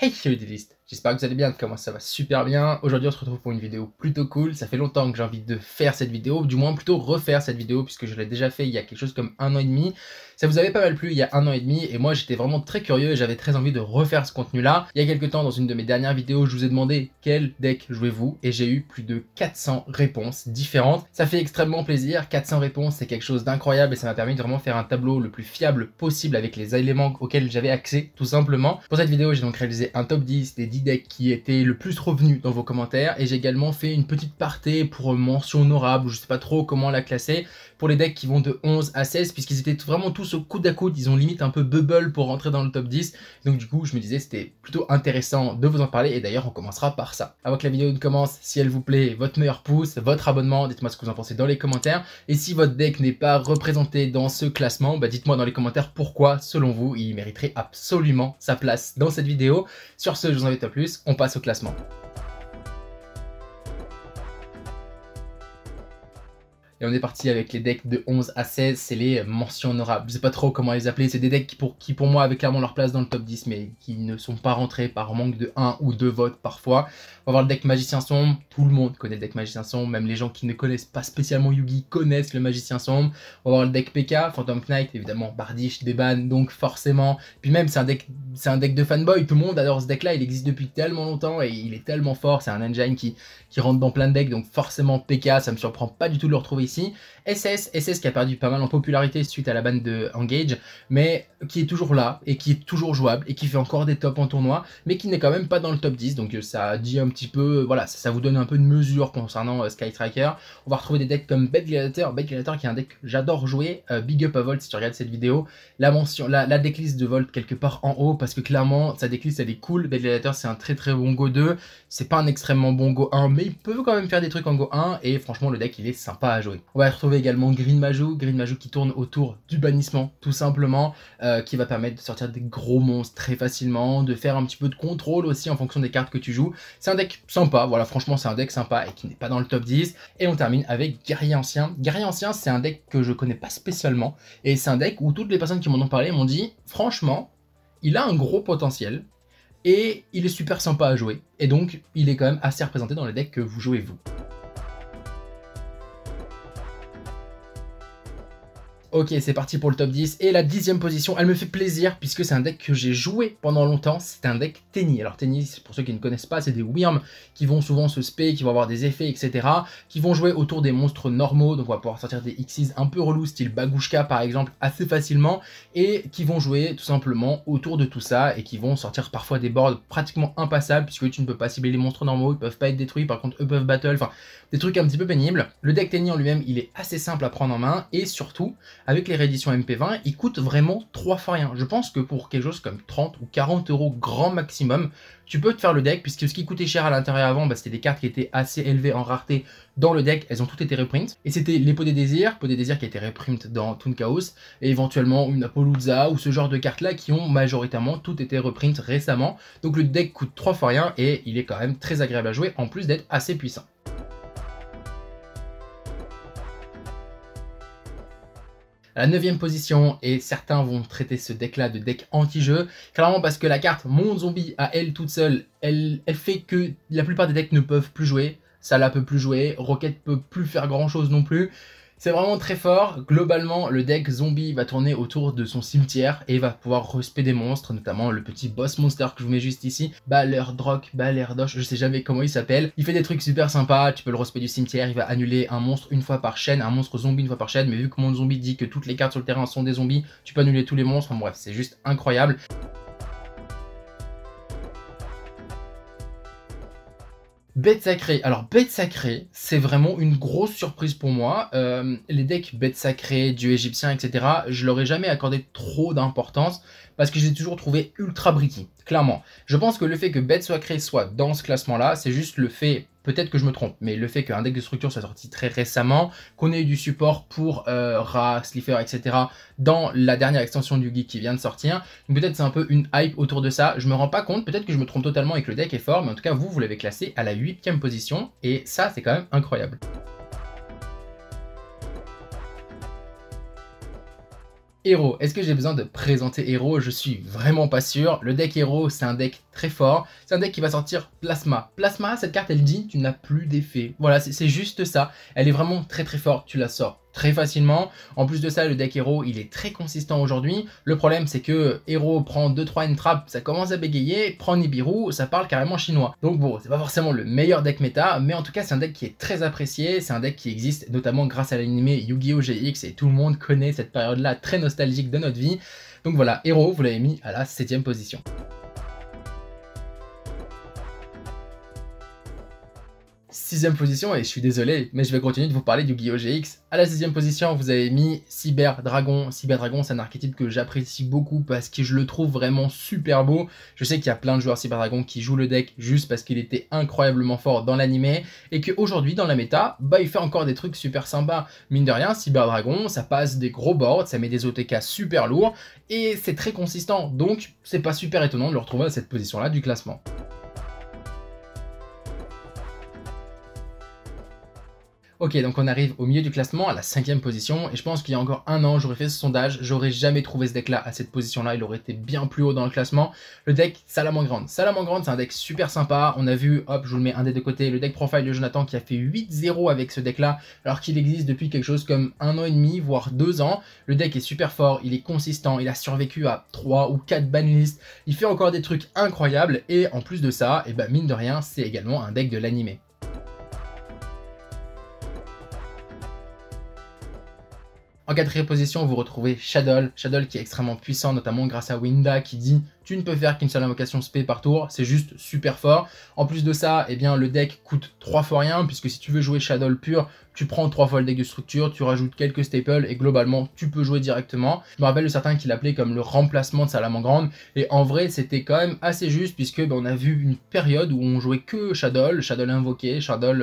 Hej, hej, J'espère que vous allez bien, que moi ça va super bien. Aujourd'hui on se retrouve pour une vidéo plutôt cool. Ça fait longtemps que j'ai envie de faire cette vidéo, du moins plutôt refaire cette vidéo puisque je l'ai déjà fait il y a quelque chose comme un an et demi. Ça vous avait pas mal plu il y a un an et demi et moi j'étais vraiment très curieux et j'avais très envie de refaire ce contenu là. Il y a quelques temps dans une de mes dernières vidéos je vous ai demandé quel deck jouez-vous et j'ai eu plus de 400 réponses différentes. Ça fait extrêmement plaisir, 400 réponses c'est quelque chose d'incroyable et ça m'a permis de vraiment faire un tableau le plus fiable possible avec les éléments auxquels j'avais accès tout simplement. Pour cette vidéo j'ai donc réalisé un top 10 des 10 deck qui était le plus revenu dans vos commentaires et j'ai également fait une petite partie pour euh, mention honorable, je sais pas trop comment la classer, pour les decks qui vont de 11 à 16 puisqu'ils étaient vraiment tous au coude à coude, ils ont limite un peu bubble pour rentrer dans le top 10. Donc du coup, je me disais c'était plutôt intéressant de vous en parler et d'ailleurs on commencera par ça. Avant que la vidéo ne commence, si elle vous plaît, votre meilleur pouce, votre abonnement, dites-moi ce que vous en pensez dans les commentaires et si votre deck n'est pas représenté dans ce classement, bah dites-moi dans les commentaires pourquoi selon vous il mériterait absolument sa place dans cette vidéo. Sur ce, je vous invite à plus, on passe au classement. Et on est parti avec les decks de 11 à 16, c'est les mentions honorables. Je sais pas trop comment les appeler, c'est des decks qui pour, qui pour moi avaient clairement leur place dans le top 10, mais qui ne sont pas rentrés par manque de 1 ou 2 votes parfois. On va voir le deck Magicien Sombre, tout le monde connaît le deck Magicien Sombre, même les gens qui ne connaissent pas spécialement Yugi connaissent le Magicien Sombre. On va voir le deck PK, Phantom Knight, évidemment, Bardish, Deban, donc forcément. Puis même, c'est un deck, un deck de fanboy, tout le monde adore ce deck-là, il existe depuis tellement longtemps et il est tellement fort, c'est un engine qui, qui rentre dans plein de decks, donc forcément PK, ça me surprend pas du tout de le retrouver ici SS, SS qui a perdu pas mal en popularité suite à la ban de Engage, mais qui est toujours là et qui est toujours jouable et qui fait encore des tops en tournoi, mais qui n'est quand même pas dans le top 10. Donc euh, ça dit un petit peu, euh, voilà, ça, vous donne un peu de mesure concernant Sky euh, Skytracker. On va retrouver des decks comme Bad Gladiator, qui est un deck que j'adore jouer. big up à Volt si tu regardes cette vidéo. La mention, la, la de Volt quelque part en haut parce que clairement sa decklist elle est cool. Bad c'est un très très bon Go 2, c'est pas un extrêmement bon Go 1, mais il peut quand même faire des trucs en Go 1 et franchement le deck il est sympa à jouer. On va retrouver également Green Majou, Green Majou qui tourne autour du bannissement tout simplement, euh, qui va permettre de sortir des gros monstres très facilement, de faire un petit peu de contrôle aussi en fonction des cartes que tu joues. C'est un deck sympa, voilà franchement c'est un deck sympa et qui n'est pas dans le top 10. Et on termine avec Guerrier Ancien. Guerrier Ancien c'est un deck que je connais pas spécialement et c'est un deck où toutes les personnes qui m'en ont parlé m'ont dit franchement il a un gros potentiel, et il est super sympa à jouer. Et donc, il est quand même assez représenté dans les decks que vous jouez vous. Ok, c'est parti pour le top 10. Et la dixième position, elle me fait plaisir puisque c'est un deck que j'ai joué pendant longtemps. C'est un deck Tenny. Alors Tenny, pour ceux qui ne connaissent pas, c'est des Wyrms qui vont souvent se spé, qui vont avoir des effets, etc. Qui vont jouer autour des monstres normaux. Donc on va pouvoir sortir des X's un peu relous, style Bagushka par exemple, assez facilement. Et qui vont jouer tout simplement autour de tout ça et qui vont sortir parfois des boards pratiquement impassables puisque tu ne peux pas cibler les monstres normaux, ils peuvent pas être détruits. Par contre, eux peuvent battle. Enfin, des trucs un petit peu pénibles. Le deck Tenny en lui-même, il est assez simple à prendre en main et surtout avec les rééditions MP20, il coûte vraiment trois fois rien. Je pense que pour quelque chose comme 30 ou 40 euros grand maximum, tu peux te faire le deck, puisque ce qui coûtait cher à l'intérieur avant, bah, c'était des cartes qui étaient assez élevées en rareté dans le deck, elles ont toutes été reprintes. Et c'était les Pots des Désirs, Pots des Désirs qui étaient reprint dans Toon Chaos, et éventuellement une Apolluza ou ce genre de cartes là qui ont majoritairement toutes été reprintes récemment. Donc le deck coûte trois fois rien et il est quand même très agréable à jouer, en plus d'être assez puissant. la neuvième position, et certains vont traiter ce deck-là de deck anti-jeu, clairement parce que la carte Monde Zombie à elle toute seule, elle, fait que la plupart des decks ne peuvent plus jouer. Salah peut plus jouer, Rocket peut plus faire grand chose non plus. C'est vraiment très fort. Globalement, le deck zombie va tourner autour de son cimetière et va pouvoir respecter des monstres, notamment le petit boss monster que je vous mets juste ici. baler Dosh, je sais jamais comment il s'appelle. Il fait des trucs super sympas, tu peux le respecter du cimetière, il va annuler un monstre une fois par chaîne, un monstre zombie une fois par chaîne, mais vu que mon zombie dit que toutes les cartes sur le terrain sont des zombies, tu peux annuler tous les monstres, bref, c'est juste incroyable. Bête sacrée. Alors, bête sacrée, c'est vraiment une grosse surprise pour moi. Euh, les decks bête sacrée, dieu égyptien, etc., je leur ai jamais accordé trop d'importance parce que je les ai toujours trouvés ultra bricky, clairement. Je pense que le fait que bête sacrée soit dans ce classement-là, c'est juste le fait Peut-être que je me trompe, mais le fait qu'un deck de structure soit sorti très récemment, qu'on ait eu du support pour euh, Ra, etc. dans la dernière extension du geek qui vient de sortir, peut-être c'est un peu une hype autour de ça. Je me rends pas compte, peut-être que je me trompe totalement et que le deck est fort, mais en tout cas, vous, vous l'avez classé à la 8ème position, et ça, c'est quand même incroyable. Héros, est-ce que j'ai besoin de présenter Héros Je suis vraiment pas sûr. Le deck Héros, c'est un deck très fort. C'est un deck qui va sortir Plasma. Plasma, cette carte, elle dit tu n'as plus d'effet. Voilà, c'est juste ça. Elle est vraiment très très forte, tu la sors très facilement. En plus de ça, le deck héros, il est très consistant aujourd'hui. Le problème, c'est que héros prend 2-3 entraps, ça commence à bégayer, prend Nibiru, ça parle carrément chinois. Donc bon, c'est pas forcément le meilleur deck méta, mais en tout cas, c'est un deck qui est très apprécié, c'est un deck qui existe notamment grâce à l'animé Yu-Gi-Oh! GX, et tout le monde connaît cette période-là très nostalgique de notre vie. Donc voilà, héros, vous l'avez mis à la 7 position. Sixième position, et je suis désolé, mais je vais continuer de vous parler du Guillaume GX. À la sixième position, vous avez mis Cyber Dragon. Cyber Dragon, c'est un archétype que j'apprécie beaucoup parce que je le trouve vraiment super beau. Je sais qu'il y a plein de joueurs Cyber Dragon qui jouent le deck juste parce qu'il était incroyablement fort dans l'animé et qu'aujourd'hui, dans la méta, bah, il fait encore des trucs super sympas. Mine de rien, Cyber Dragon, ça passe des gros boards, ça met des OTK super lourds et c'est très consistant. Donc, c'est pas super étonnant de le retrouver à cette position-là du classement. Ok, donc on arrive au milieu du classement, à la cinquième position, et je pense qu'il y a encore un an, j'aurais fait ce sondage, j'aurais jamais trouvé ce deck-là à cette position-là, il aurait été bien plus haut dans le classement. Le deck Salamangrande. Salamangrande, c'est un deck super sympa, on a vu, hop, je vous le mets un des de côtés, le deck profile de Jonathan qui a fait 8-0 avec ce deck-là, alors qu'il existe depuis quelque chose comme un an et demi, voire deux ans. Le deck est super fort, il est consistant, il a survécu à 3 ou 4 banlists, il fait encore des trucs incroyables, et en plus de ça, et eh mine de rien, c'est également un deck de l'animé. En quatrième position, vous retrouvez Shadow. Shadow qui est extrêmement puissant, notamment grâce à Winda qui dit tu ne peux faire qu'une seule invocation spé par tour, c'est juste super fort. En plus de ça, eh bien, le deck coûte 3 fois rien, puisque si tu veux jouer Shadow pur, tu prends trois fois le deck de structure, tu rajoutes quelques staples, et globalement, tu peux jouer directement. Je me rappelle de certains qui l'appelaient comme le remplacement de Salamangrande, et en vrai, c'était quand même assez juste, puisque ben, on a vu une période où on jouait que Shadow, Shadow invoqué, Shadow,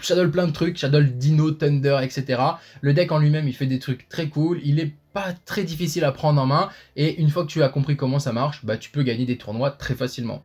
Shadow plein de trucs, Shadow Dino, Thunder, etc. Le deck en lui-même, il fait des trucs très cool, il est pas très difficile à prendre en main et une fois que tu as compris comment ça marche, bah, tu peux gagner des tournois très facilement.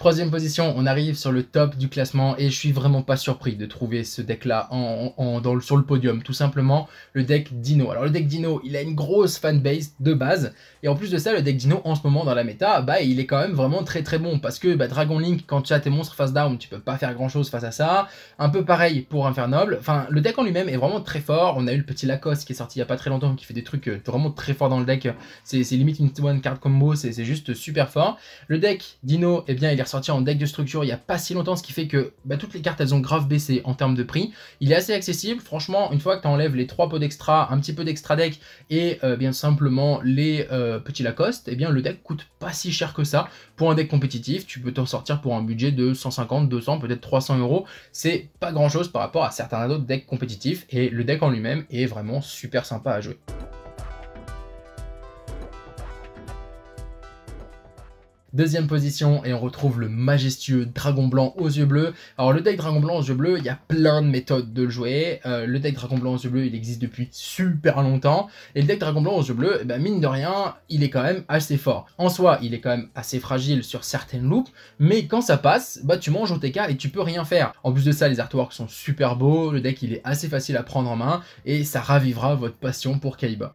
Troisième position, on arrive sur le top du classement et je suis vraiment pas surpris de trouver ce deck-là en, sur le podium, tout simplement le deck Dino. Alors le deck Dino, il a une grosse fanbase de base et en plus de ça, le deck Dino en ce moment dans la méta, bah il est quand même vraiment très très bon parce que bah, Dragon Link, quand tu as tes monstres face down, tu peux pas faire grand chose face à ça. Un peu pareil pour Infernoble. Enfin, le deck en lui-même est vraiment très fort. On a eu le petit Lacoste qui est sorti il y a pas très longtemps qui fait des trucs euh, vraiment très forts dans le deck. C'est limite une one card combo, c'est juste super fort. Le deck Dino, eh bien il est sortir en deck de structure il n'y a pas si longtemps, ce qui fait que bah, toutes les cartes elles ont grave baissé en termes de prix. Il est assez accessible, franchement, une fois que tu enlèves les trois pots d'extra, un petit peu d'extra deck et euh, bien simplement les euh, petits Lacoste, et eh bien le deck coûte pas si cher que ça. Pour un deck compétitif, tu peux t'en sortir pour un budget de 150, 200, peut-être 300 euros. C'est pas grand chose par rapport à certains autres decks compétitifs et le deck en lui-même est vraiment super sympa à jouer. Deuxième position, et on retrouve le majestueux Dragon Blanc aux yeux bleus. Alors le deck Dragon Blanc aux yeux bleus, il y a plein de méthodes de le jouer. Euh, le deck Dragon Blanc aux yeux bleus, il existe depuis super longtemps. Et le deck Dragon Blanc aux yeux bleus, eh ben, mine de rien, il est quand même assez fort. En soi, il est quand même assez fragile sur certaines loupes, mais quand ça passe, bah tu manges au TK et tu peux rien faire. En plus de ça, les artworks sont super beaux, le deck il est assez facile à prendre en main, et ça ravivra votre passion pour Kaiba.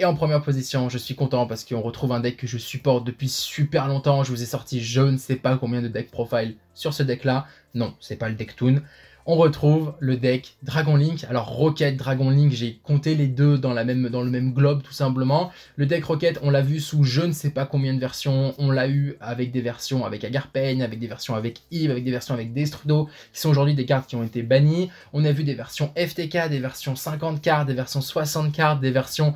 Et en première position, je suis content parce qu'on retrouve un deck que je supporte depuis super longtemps. Je vous ai sorti je ne sais pas combien de deck profile sur ce deck-là. Non, c'est pas le deck Toon. On retrouve le deck Dragon Link. Alors Rocket, Dragon Link, j'ai compté les deux dans, dans le même globe tout simplement. Le deck Rocket, on l'a vu sous je ne sais pas combien de versions. On l'a eu avec des versions avec Agarpen, avec des versions avec Yves, avec des versions avec Destrudo, qui sont aujourd'hui des cartes qui ont été bannies. On a vu des versions FTK, des versions 50 cartes, des versions 60 cartes, des versions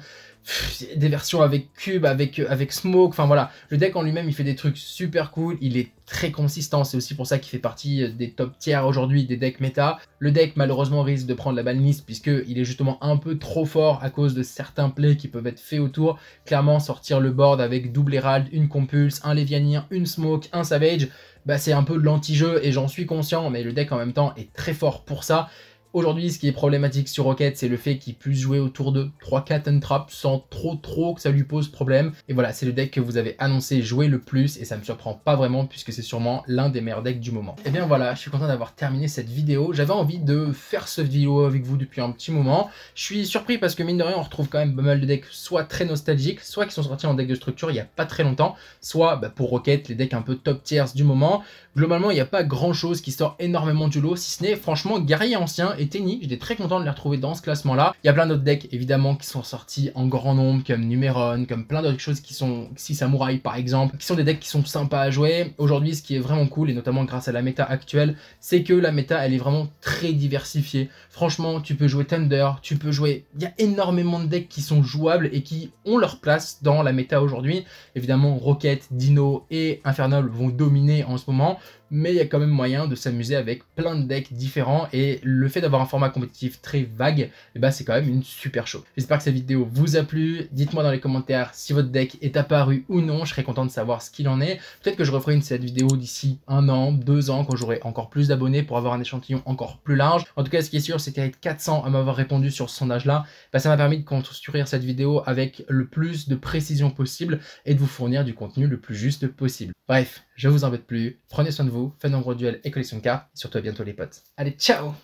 des versions avec Cube, avec, euh, avec Smoke, enfin voilà. Le deck en lui-même, il fait des trucs super cool, il est très consistant, c'est aussi pour ça qu'il fait partie euh, des top tiers aujourd'hui des decks méta. Le deck malheureusement risque de prendre la balle puisque puisqu'il est justement un peu trop fort à cause de certains plays qui peuvent être faits autour. Clairement, sortir le board avec double Herald, une Compulse, un levianir, une Smoke, un Savage, bah c'est un peu de l'anti-jeu et j'en suis conscient, mais le deck en même temps est très fort pour ça. Aujourd'hui, ce qui est problématique sur Rocket, c'est le fait qu'il puisse jouer autour de 3-4 trap sans trop trop que ça lui pose problème. Et voilà, c'est le deck que vous avez annoncé jouer le plus et ça ne me surprend pas vraiment puisque c'est sûrement l'un des meilleurs decks du moment. Et eh bien voilà, je suis content d'avoir terminé cette vidéo. J'avais envie de faire ce vidéo avec vous depuis un petit moment. Je suis surpris parce que mine de rien, on retrouve quand même pas mal de decks soit très nostalgiques, soit qui sont sortis en deck de structure il n'y a pas très longtemps, soit bah, pour Rocket, les decks un peu top tiers du moment. Globalement, il n'y a pas grand chose qui sort énormément du lot, si ce n'est franchement guerrier ancien J'étais très content de les retrouver dans ce classement-là. Il y a plein d'autres decks, évidemment, qui sont sortis en grand nombre, comme Numeron, comme plein d'autres choses qui sont, si Samurai par exemple, qui sont des decks qui sont sympas à jouer. Aujourd'hui, ce qui est vraiment cool, et notamment grâce à la méta actuelle, c'est que la méta, elle est vraiment très diversifiée. Franchement, tu peux jouer Thunder, tu peux jouer... Il y a énormément de decks qui sont jouables et qui ont leur place dans la méta aujourd'hui. Évidemment, Rocket, Dino et Infernal vont dominer en ce moment mais il y a quand même moyen de s'amuser avec plein de decks différents et le fait d'avoir un format compétitif très vague, eh ben, c'est quand même une super chose. J'espère que cette vidéo vous a plu, dites-moi dans les commentaires si votre deck est apparu ou non, je serais content de savoir ce qu'il en est. Peut-être que je referai une cette vidéo d'ici un an, deux ans, quand j'aurai encore plus d'abonnés pour avoir un échantillon encore plus large. En tout cas, ce qui est sûr, c'est qu'à 400 à m'avoir répondu sur ce sondage-là, bah, ça m'a permis de construire cette vidéo avec le plus de précision possible et de vous fournir du contenu le plus juste possible. Bref, je vous embête plus. Prenez soin de vous. Faites nombreux duels et collection de cartes. surtout à bientôt les potes. Allez, ciao